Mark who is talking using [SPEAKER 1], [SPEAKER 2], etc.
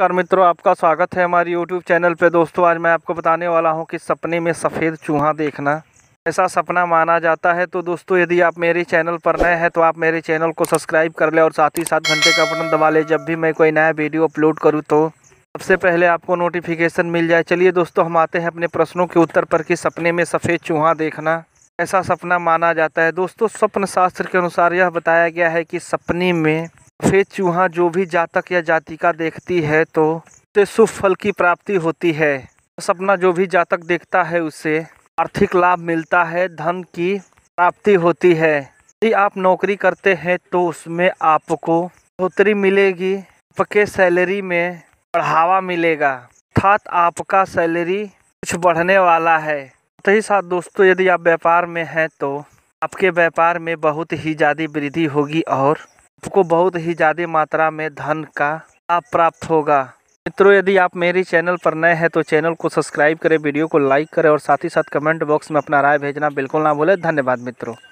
[SPEAKER 1] नमस्कार मित्रों आपका स्वागत है हमारे YouTube चैनल पे दोस्तों आज मैं आपको बताने वाला हूँ कि सपने में सफ़ेद चूहा देखना ऐसा सपना माना जाता है तो दोस्तों यदि आप मेरे चैनल पर नए हैं तो आप मेरे चैनल को सब्सक्राइब कर लें और साथ ही साथ घंटे का बटन दबा लें जब भी मैं कोई नया वीडियो अपलोड करूँ तो सबसे पहले आपको नोटिफिकेशन मिल जाए चलिए दोस्तों हम आते हैं अपने प्रश्नों के उत्तर पर कि सपने में सफ़ेद चूहा देखना ऐसा सपना माना जाता है दोस्तों स्वप्न शास्त्र के अनुसार यह बताया गया है कि सपने में सफ़ेद चूहा जो भी जातक या जातिका देखती है तो उसे शुभ फल की प्राप्ति होती है सपना जो भी जातक देखता है उसे आर्थिक लाभ मिलता है धन की प्राप्ति होती है यदि आप नौकरी करते हैं तो उसमें आपको बढ़ोतरी मिलेगी आपके सैलरी में बढ़ावा मिलेगा अर्थात आपका सैलरी कुछ बढ़ने वाला है तो ही साथ दोस्तों यदि आप व्यापार में हैं तो आपके व्यापार में बहुत ही ज़्यादा वृद्धि होगी और आपको बहुत ही ज़्यादा मात्रा में धन का लाभ प्राप्त होगा मित्रों यदि आप मेरे चैनल पर नए हैं तो चैनल को सब्सक्राइब करें वीडियो को लाइक करें और साथ ही साथ कमेंट बॉक्स में अपना राय भेजना बिल्कुल ना भूलें धन्यवाद मित्रों